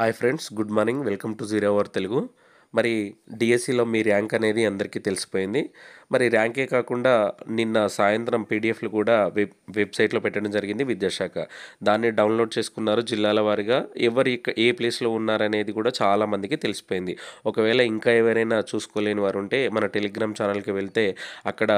hi friends good morning welcome to zero hour Telugu మరి డిఎస్సిలో e మీ rank అనేది అందరికీ తెలిసిపోయింది మరి ర్యాంకే కాకుండా నిన్న సాయంత్రం పీడిఎఫ్లు కూడా వెబ్ వెబ్సైట్లో పెట్టడం జరిగింది విద్యాశాఖ దాన్ని డౌన్లోడ్ చేసుకున్నారు జిల్లాల వారిగా ఎవరు ఏ ప్లేస్లో ఉన్నారనేది కూడా చాలామందికి తెలిసిపోయింది ఒకవేళ ఇంకా ఎవరైనా చూసుకోలేని వారు ఉంటే మన టెలిగ్రామ్ ఛానల్కి వెళ్తే అక్కడ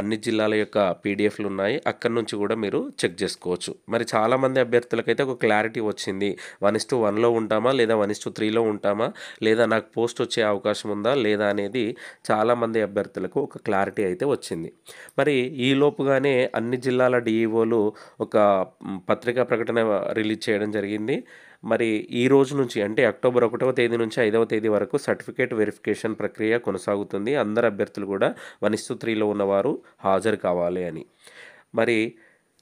అన్ని జిల్లాల యొక్క పీడిఎఫ్లు ఉన్నాయి అక్కడి నుంచి కూడా మీరు చెక్ చేసుకోవచ్చు మరి చాలామంది అభ్యర్థులకైతే ఒక క్లారిటీ వచ్చింది వన్ ఇస్ వన్లో ఉంటామా లేదా వన్ ఇస్ త్రీలో ఉంటామా లేదా నాకు పోస్ట్ వచ్చి వచ్చే అవకాశం ఉందా లేదా అనేది చాలామంది అభ్యర్థులకు ఒక క్లారిటీ అయితే వచ్చింది మరి ఈ లోపుగానే అన్ని జిల్లాల డిఈఓలు ఒక పత్రికా ప్రకటన రిలీజ్ చేయడం జరిగింది మరి ఈ రోజు నుంచి అంటే అక్టోబర్ ఒకటవ తేదీ నుంచి ఐదవ తేదీ వరకు సర్టిఫికేట్ వెరిఫికేషన్ ప్రక్రియ కొనసాగుతుంది అందరు అభ్యర్థులు కూడా వన్ త్రీలో ఉన్నవారు హాజరు కావాలి అని మరి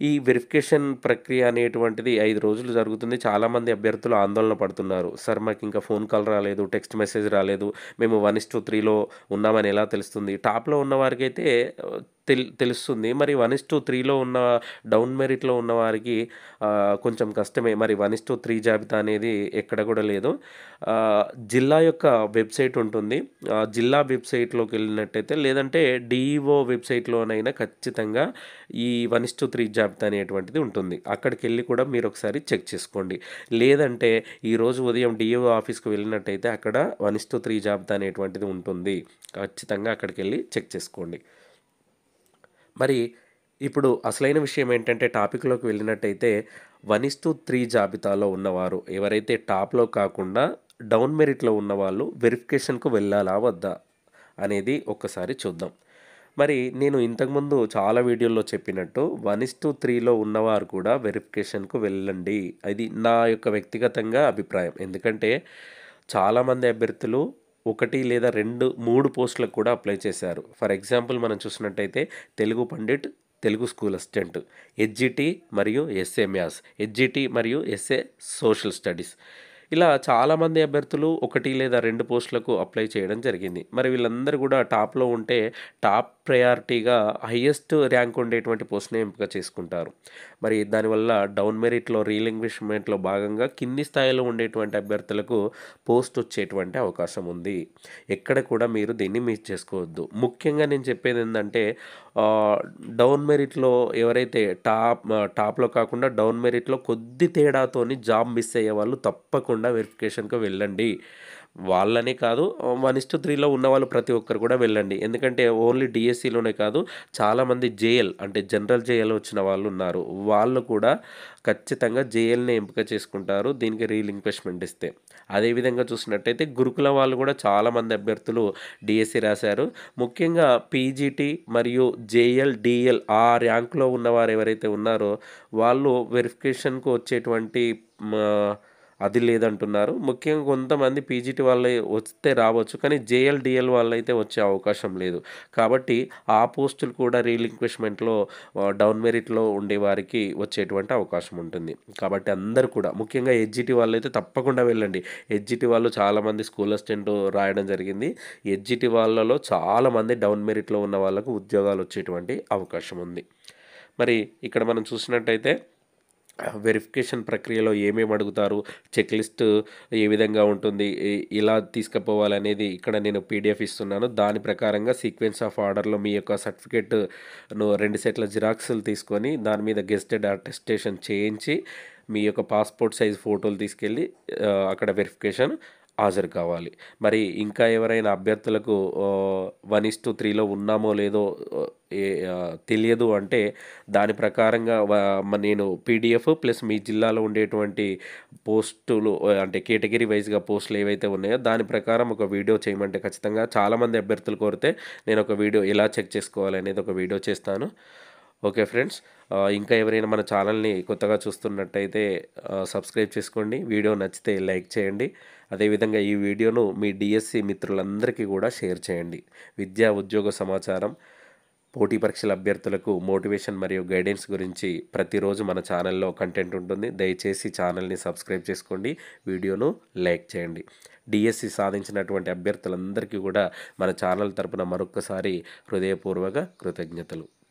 ఈ వెరిఫికేషన్ ప్రక్రియ అనేటువంటిది ఐదు రోజులు జరుగుతుంది చాలామంది అభ్యర్థులు ఆందోళన పడుతున్నారు సార్ మాకు ఇంకా ఫోన్ కాల్ రాలేదు టెక్స్ట్ మెసేజ్ రాలేదు మేము వన్ ఇస్ టూ త్రీలో ఉన్నామని ఎలా తెలుస్తుంది టాప్లో ఉన్న వారికైతే తెల్ తెలుస్తుంది మరి వన్ ఇస్ టూ త్రీలో ఉన్న డౌన్ మెరిట్లో ఉన్న వారికి కొంచెం కష్టమే మరి వన్ ఇస్ టూ త్రీ జాబితా అనేది ఎక్కడ కూడా లేదు జిల్లా యొక్క వెబ్సైట్ ఉంటుంది జిల్లా వెబ్సైట్లోకి వెళ్ళినట్టయితే లేదంటే డిఈఓ వెబ్సైట్లోనైనా ఖచ్చితంగా ఈ వన్ ఇస్ టూ త్రీ జాబితా అనేటువంటిది ఉంటుంది అక్కడికి వెళ్ళి కూడా మీరు ఒకసారి చెక్ చేసుకోండి లేదంటే ఈరోజు ఉదయం డిఈఓ ఆఫీస్కి వెళ్ళినట్టయితే అక్కడ వన్ ఇస్ టూ త్రీ జాబితా అనేటువంటిది ఉంటుంది ఖచ్చితంగా అక్కడికి వెళ్ళి చెక్ చేసుకోండి మరి ఇప్పుడు అసలైన విషయం ఏంటంటే టాపిక్లోకి వెళ్ళినట్టయితే వన్ ఇస్ టూ త్రీ జాబితాలో ఉన్నవారు ఎవరైతే టాప్లో కాకుండా డౌన్ మెరిట్లో ఉన్న వాళ్ళు వెరిఫికేషన్కు వెళ్ళాలా వద్దా అనేది ఒక్కసారి చూద్దాం మరి నేను ఇంతకుముందు చాలా వీడియోల్లో చెప్పినట్టు వన్ ఇస్ టూ త్రీలో ఉన్నవారు కూడా వెరిఫికేషన్కు వెళ్ళండి అది నా యొక్క వ్యక్తిగతంగా అభిప్రాయం ఎందుకంటే చాలామంది అభ్యర్థులు ఒకటి లేదా రెండు మూడు పోస్టులకు కూడా అప్లై చేశారు ఫర్ ఎగ్జాంపుల్ మనం చూసినట్టయితే Telugu pandit Telugu school assistant SGT మరియు ఎస్ఏ మ్యాథ్స్ ఎడ్జిటీ మరియు ఎస్ఏ సోషల్ స్టడీస్ ఇలా చాలామంది అభ్యర్థులు ఒకటి లేదా రెండు పోస్టులకు అప్లై చేయడం జరిగింది మరి వీళ్ళందరూ కూడా టాప్లో ఉంటే టాప్ ప్రయారిటీగా హయ్యెస్ట్ ర్యాంక్ ఉండేటువంటి పోస్ట్ని ఎంపిక చేసుకుంటారు మరి దానివల్ల డౌన్ మెరిట్లో రీలింగ్విష్మెంట్లో భాగంగా కింది స్థాయిలో ఉండేటువంటి అభ్యర్థులకు పోస్ట్ వచ్చేటువంటి అవకాశం ఉంది ఎక్కడ కూడా మీరు దీన్ని మిస్ చేసుకోవద్దు ముఖ్యంగా నేను చెప్పేది ఏంటంటే డౌన్ మెరిట్లో ఎవరైతే టాప్ టాప్లో కాకుండా డౌన్ మెరిట్లో కొద్ది తేడాతోని జాబ్ మిస్ అయ్యే వాళ్ళు తప్పకుండా తప్పకుండా వెరిఫికేషన్కి వెళ్ళండి వాళ్ళనే కాదు వన్ ఇస్టు త్రీలో ఉన్న వాళ్ళు ప్రతి ఒక్కరు కూడా వెళ్ళండి ఎందుకంటే ఓన్లీ డిఎస్సిలోనే కాదు చాలామంది జేఎల్ అంటే జనరల్ జేఎల్ వచ్చిన వాళ్ళు ఉన్నారు వాళ్ళు కూడా ఖచ్చితంగా జేఎల్ని ఎంపిక చేసుకుంటారు దీనికి రీలింక్వెస్ట్మెంట్ ఇస్తే అదేవిధంగా చూసినట్టయితే గురుకుల వాళ్ళు కూడా చాలామంది అభ్యర్థులు డిఎస్సి రాశారు ముఖ్యంగా పీజీటీ మరియు జేఎల్ డిఎల్ ఆ ర్యాంక్లో ఉన్నవారు ఎవరైతే ఉన్నారో వాళ్ళు వెరిఫికేషన్కు వచ్చేటువంటి అది లేదంటున్నారు ముఖ్యంగా కొంతమంది పీజీటీ వాళ్ళే వస్తే రావచ్చు కానీ జేఎల్డిఎల్ వాళ్ళు అయితే వచ్చే అవకాశం లేదు కాబట్టి ఆ పోస్టులు కూడా రీలింక్విష్మెంట్లో డౌన్ మెరిట్లో ఉండే వారికి వచ్చేటువంటి అవకాశం ఉంటుంది కాబట్టి అందరు కూడా ముఖ్యంగా ఎడ్జిటి వాళ్ళు అయితే తప్పకుండా వెళ్ళండి ఎడ్జిటి వాళ్ళు చాలామంది స్కూల్ అసిస్టెంట్ రాయడం జరిగింది ఎడ్జిటి వాళ్ళలో చాలామంది డౌన్ మెరిట్లో ఉన్న వాళ్ళకు ఉద్యోగాలు వచ్చేటువంటి అవకాశం ఉంది మరి ఇక్కడ మనం చూసినట్టయితే వెరిఫికేషన్ ప్రక్రియలో ఏమేమి అడుగుతారు చెక్ లిస్ట్ ఏ విధంగా ఉంటుంది ఇలా తీసుకుపోవాలనేది ఇక్కడ నేను పీడిఎఫ్ ఇస్తున్నాను దాని ప్రకారంగా సీక్వెన్స్ ఆఫ్ ఆర్డర్లో మీ యొక్క సర్టిఫికేట్ను రెండు సెట్ల జిరాక్స్లు తీసుకొని దాని మీద గెస్టెడ్ అటెస్టేషన్ చేయించి మీ యొక్క పాస్పోర్ట్ సైజ్ ఫోటోలు తీసుకెళ్ళి అక్కడ వెరిఫికేషన్ హాజరు కావాలి మరి ఇంకా ఎవరైనా అభ్యర్థులకు వన్ ఇస్ టూ త్రీలో ఉన్నామో లేదో తెలియదు అంటే దాని ప్రకారంగా నేను పీడిఎఫ్ ప్లస్ మీ జిల్లాలో ఉండేటువంటి పోస్టులు అంటే కేటగిరీ వైజ్గా పోస్టులు ఏవైతే ఉన్నాయో దాని ప్రకారం ఒక వీడియో చేయమంటే ఖచ్చితంగా చాలామంది అభ్యర్థులు కోరితే నేను ఒక వీడియో ఎలా చెక్ చేసుకోవాలి అనేది ఒక వీడియో చేస్తాను ఓకే ఫ్రెండ్స్ ఇంకా ఎవరైనా మన ఛానల్ని కొత్తగా చూస్తున్నట్టయితే సబ్స్క్రైబ్ చేసుకోండి వీడియో నచ్చితే లైక్ చేయండి అదేవిధంగా ఈ వీడియోను మీ డిఎస్సి మిత్రులందరికీ కూడా షేర్ చేయండి విద్యా ఉద్యోగ సమాచారం పోటీ పరీక్షల అభ్యర్థులకు మోటివేషన్ మరియు గైడెన్స్ గురించి ప్రతిరోజు మన ఛానల్లో కంటెంట్ ఉంటుంది దయచేసి ఛానల్ని సబ్స్క్రైబ్ చేసుకోండి వీడియోను లైక్ చేయండి డిఎస్సి సాధించినటువంటి అభ్యర్థులందరికీ కూడా మన ఛానల్ తరపున మరొకసారి హృదయపూర్వక కృతజ్ఞతలు